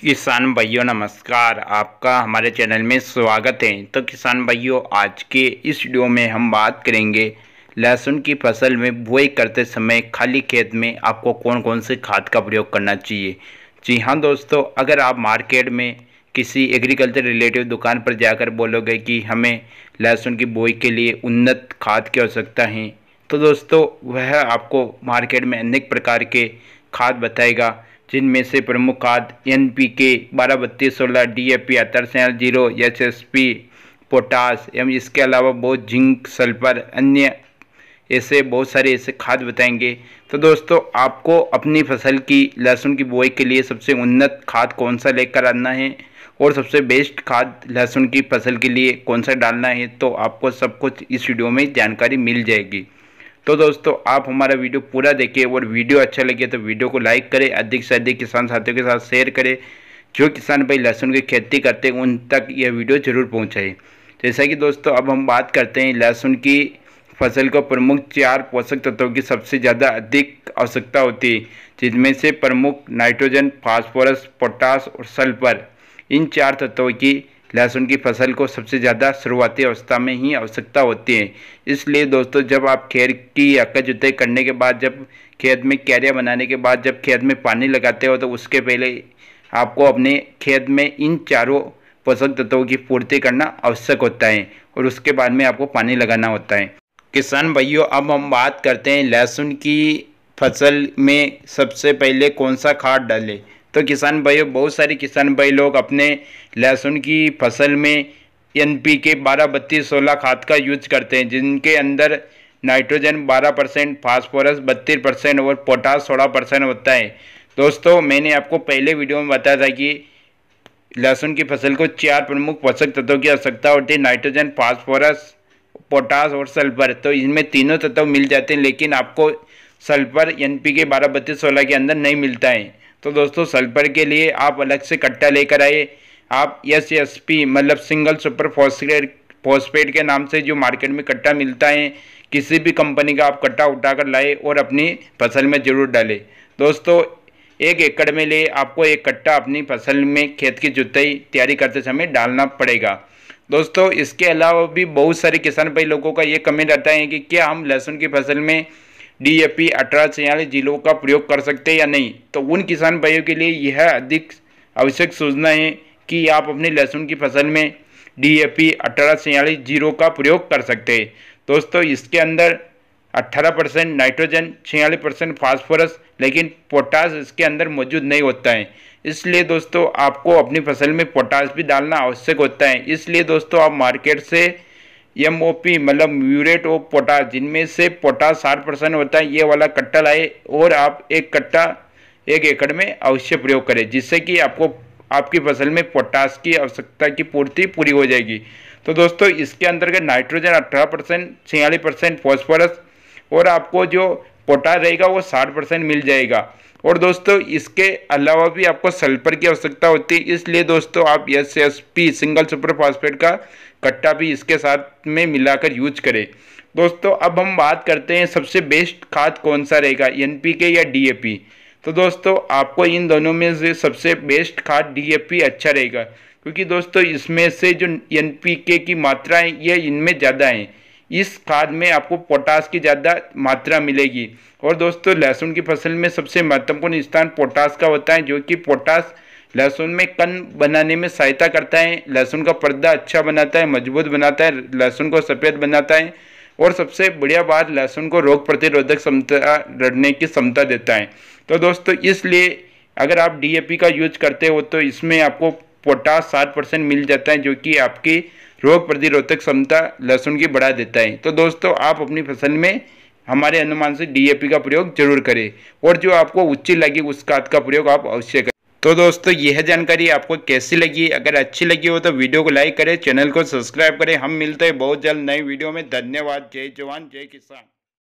किसान भाइयों नमस्कार आपका हमारे चैनल में स्वागत है तो किसान भाइयों आज के इस वीडियो में हम बात करेंगे लहसुन की फसल में बुआई करते समय खाली खेत में आपको कौन कौन से खाद का प्रयोग करना चाहिए जी हाँ दोस्तों अगर आप मार्केट में किसी एग्रीकल्चर रिलेटिव दुकान पर जाकर बोलोगे कि हमें लहसुन की बुआई के लिए उन्नत खाद की आवश्यकता है तो दोस्तों वह आपको मार्केट में अनेक प्रकार के खाद बताएगा जिनमें से प्रमुख खाद एन पी के बारह बत्तीस सोलह डी ए पी अतरसेल zero H S P potash एवं इसके अलावा बहुत जिंक सल्फर अन्य ऐसे बहुत सारे ऐसे खाद बताएंगे तो दोस्तों आपको अपनी फसल की लहसुन की बुआई के लिए सबसे उन्नत खाद कौन सा लेकर आना है और सबसे बेस्ट खाद लहसुन की फसल के लिए कौन सा डालना है तो आपको सब कुछ इस वीडियो में जानकारी मिल जाएगी तो दोस्तों आप हमारा वीडियो पूरा देखिए और वीडियो अच्छा लगे तो वीडियो को लाइक करें अधिक से अधिक किसान साथियों के साथ शेयर करें जो किसान भाई लहसुन की खेती करते हैं उन तक यह वीडियो ज़रूर पहुँचाए तो जैसा कि दोस्तों अब हम बात करते हैं लहसुन की फसल को प्रमुख चार पोषक तत्वों की सबसे ज़्यादा अधिक आवश्यकता होती है जिनमें से प्रमुख नाइट्रोजन फास्फोरस पोटास और सल्फर इन चार तत्वों की लहसुन की फसल को सबसे ज़्यादा शुरुआती अवस्था में ही आवश्यकता होती है इसलिए दोस्तों जब आप खेत की अक्का जुताई करने के बाद जब खेत में क्यारियाँ बनाने के बाद जब खेत में पानी लगाते हो तो उसके पहले आपको अपने खेत में इन चारों पोषक तत्वों की पूर्ति करना आवश्यक होता है और उसके बाद में आपको पानी लगाना होता है किसान भाइयों अब हम बात करते हैं लहसुन की फसल में सबसे पहले कौन सा खाद डालें तो किसान भाइयों बहुत सारे किसान भाई लोग अपने लहसुन की फसल में एन पी के बारह बत्तीस सोलह खाद का यूज करते हैं जिनके अंदर नाइट्रोजन 12 परसेंट फॉस्फोरस बत्तीस परसेंट और पोटास सोलह परसेंट होता है दोस्तों मैंने आपको पहले वीडियो में बताया था कि लहसुन की फसल को चार प्रमुख पोषक तत्वों की आवश्यकता होती है नाइट्रोजन फॉस्फोरस पोटास और सल्फर तो इनमें तीनों तत्व मिल जाते हैं लेकिन आपको सल्फर एन पी के बारह बत्तीस सोलह के अंदर नहीं मिलता है तो दोस्तों सल्फर के लिए आप अलग से कट्टा लेकर आइए आप एस एस पी मतलब सिंगल सुपर फॉस्ट्रेट फॉस्फेट के नाम से जो मार्केट में कट्टा मिलता है किसी भी कंपनी का आप कट्टा उठाकर लाए और अपनी फसल में ज़रूर डालें दोस्तों एक एकड़ में ले आपको एक कट्टा अपनी फसल में खेत की जुताई तैयारी करते समय डालना पड़ेगा दोस्तों इसके अलावा भी बहुत सारे किसान भाई लोगों का ये कमेंट आता है कि क्या हम लहसुन की फसल में डीएपी अठारह छियालीस जिलों का प्रयोग कर सकते हैं या नहीं तो उन किसान भाइयों के लिए यह अधिक आवश्यक सूचना है कि आप अपनी लहसुन की फसल में डीएपी अठारह छियालीस जीरो का प्रयोग कर सकते हैं दोस्तों इसके अंदर 18 परसेंट नाइट्रोजन छियालीस परसेंट फॉस्फोरस लेकिन पोटास इसके अंदर मौजूद नहीं होता है इसलिए दोस्तों आपको अपनी फसल में पोटास भी डालना आवश्यक होता है इसलिए दोस्तों आप मार्केट से एम ओ पी मतलब म्यूरेट ऑफ पोटास जिनमें से पोटास साठ परसेंट होता है ये वाला कट्टा लाए और आप एक कट्टा एक एकड़ में अवश्य प्रयोग करें जिससे कि आपको आपकी फसल में पोटास की आवश्यकता की पूर्ति पूरी हो जाएगी तो दोस्तों इसके अंतर्गत नाइट्रोजन अठारह परसेंट छियालीस परसेंट फॉस्फोरस और आपको जो पोटास रहेगा वो साठ परसेंट मिल जाएगा और दोस्तों इसके अलावा भी आपको सल्फर की आवश्यकता होती है इसलिए दोस्तों आप S S P single super phosphate का कट्टा भी इसके साथ में मिलाकर यूज करें दोस्तों अब हम बात करते हैं सबसे बेस्ट खाद कौन सा रहेगा एन पी के या डी ए पी तो दोस्तों आपको इन दोनों में से सबसे बेस्ट खाद डी ए पी अच्छा रहेगा क्योंकि दोस्तों इसमें से जो एन पी के की मात्राएँ ये इनमें ज़्यादा है इस खाद में आपको पोटास की ज़्यादा मात्रा मिलेगी और दोस्तों लहसुन की फसल में सबसे महत्वपूर्ण स्थान पोटास का होता है जो कि पोटास लहसुन में कन बनाने में सहायता करता है लहसुन का पर्दा अच्छा बनाता है मजबूत बनाता है लहसुन को सफ़ेद बनाता है और सबसे बढ़िया बात लहसुन को रोग प्रतिरोधक क्षमता लड़ने की क्षमता देता है तो दोस्तों इसलिए अगर आप डीएपी का यूज करते हो तो इसमें आपको पोटास सात परसेंट मिल जाता है जो कि आपकी रोग प्रतिरोधक क्षमता लहसुन की बढ़ा देता है तो दोस्तों आप अपनी फसल में हमारे अनुमान से डी का प्रयोग जरूर करें और जो आपको उच्ची लगी उस खाद का प्रयोग आप अवश्य करें तो दोस्तों यह जानकारी आपको कैसी लगी अगर अच्छी लगी हो तो वीडियो को लाइक करें चैनल को सब्सक्राइब करें हम मिलते हैं बहुत जल्द नई वीडियो में धन्यवाद जय जवान जय किसान